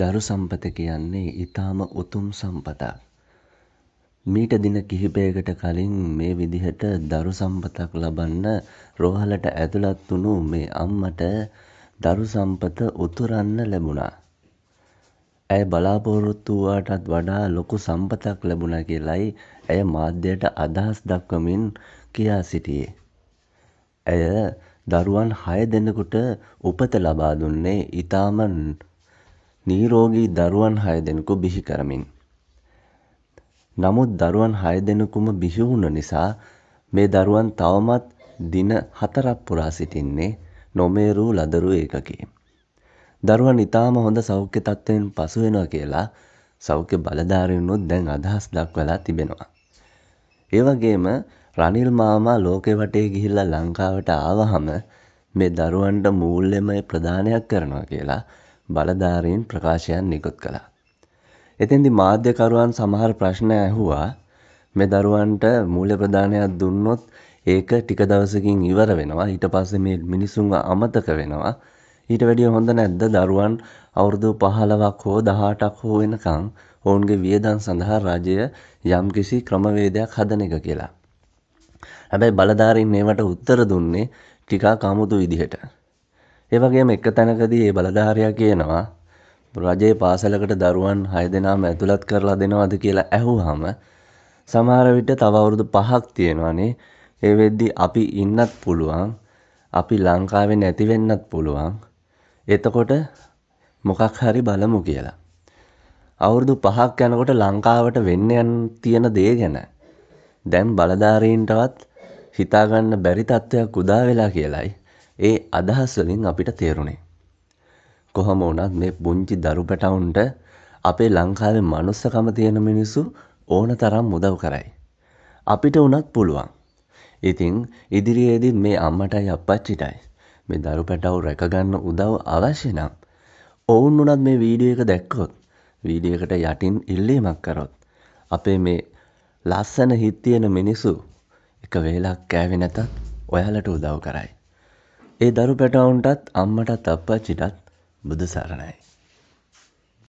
දරු සම්පත කියන්නේ ඊටාම උතුම් සම්පතක්. මීට දින කිහිපයකට කලින් මේ විදිහට දරු සම්පතක් ලබන්න රෝහලට ඇතුළත් වුණු මේ අම්මට දරු සම්පත උතුරන්න ලැබුණා. ඇය බලාපොරොත්තු වූාටත් වඩා ලොකු සම්පතක් ලැබුණ කියලයි ඇය මාධ්‍යයට අදහස් දක්වමින් කියා සිටියේ. ඇය දරුවන් හය දෙනකුට උපත ලබා දුන්නේ ඉතාමන් නිරෝගී දරුවන් හය දෙනෙකු බිහි කරමින්. නමුත් දරුවන් හය දෙනෙකුම බිහිවුණ නිසා මේ දරුවන් තවමත් දින හතරක් පුරා සිටින්නේ නොමේරූ ලදරු ඒකකේ. දරුවන් ඉතාම හොඳ සෞඛ්‍ය තත්ත්වයෙන් පසු වෙනවා කියලා සෞඛ්‍ය බලධාරීන්නුත් දැන් අදහස් දක්වලා තිබෙනවා. ඒ වගේම රනිල් මාමා ලෝකෙ වටේ ගිහිල්ලා ලංකාවට ආවහම මේ දරුවන්ට මූල්‍යමය ප්‍රදානයක් කරනවා කියලා බලධාරීන් ප්‍රකාශයන් නිකුත් කළා. එතෙන්දි මාධ්‍යකරුවන් සමහර ප්‍රශ්න ඇහුවා මේ දරුවන්ට මූල්‍ය ප්‍රදානයක් දුන්නොත් ඒක ටික දවසකින් ඉවර වෙනවා ඊට පස්සේ මේ මිනිසුන්ව අමතක වෙනවා ඊට වැඩිය හොඳ නැද්ද දරුවන් අවුරුදු 15ක් හෝ 18ක් හෝ වෙනකන් ඔවුන්ගේ වියදම් සඳහා රජය යම්කිසි ක්‍රමවේදයක් හදන එක කියලා. හැබැයි බලධාරීන් මේවට උත්තර දුන්නේ ටිකක් අමුතු විදිහට. ඒ වගේම එක තැනකදී ඒ බලධාරයා කියනවා රජයේ පාසලකට දරුවන් 6 දෙනාම ඇතුළත් කරලා දෙනවද කියලා ඇහුවාම සමහර විට තව අවුරුදු 5ක් තියෙනවනේ. ඒ වෙද්දි අපි ඉන්නත් පුළුවන්. අපි ලංකාවේ නැති වෙන්නත් පුළුවන්. එතකොට මොකක් හරි බලමු කියලා. අවුරුදු 5ක් යනකොට ලංකාවට වෙන්න යන තියෙන දේ ගැන දැන් බලධාරීන්ටවත් හිතාගන්න බැරි තත්ත්වයක් උදා වෙලා කියලයි ඒ අදහස් වලින් අපිට තේරුණේ. කොහොම වුණත් මේ පුංචි දරු පැටවුන්ට අපේ ලංකාවේ මනුස්සකම තියෙන මිනිස්සු ඕන තරම් උදව් කරයි. අපිට වුණත් පුළුවන්. ඉතින් ඉදිරියේදීත් මේ අම්මටයි අපච්චිටයි මේ දරු පැටවු රැකගන්න උදව් අවශ්‍ය නම් ඔවුන් වුණත් මේ වීඩියෝ එක දැක්කොත් වීඩියකට යටින් ඉල්ලීමක් කරොත් අපේ මේ ලස්සන හිත්තියෙන මිනිසු එක වේලක් කෑවෙනතත් ඔයාලට උදව් කරයි. ඒ දරු පැටවුන්ටත් අම්මටත් අප්පච්චිටත් බුදු සරණයි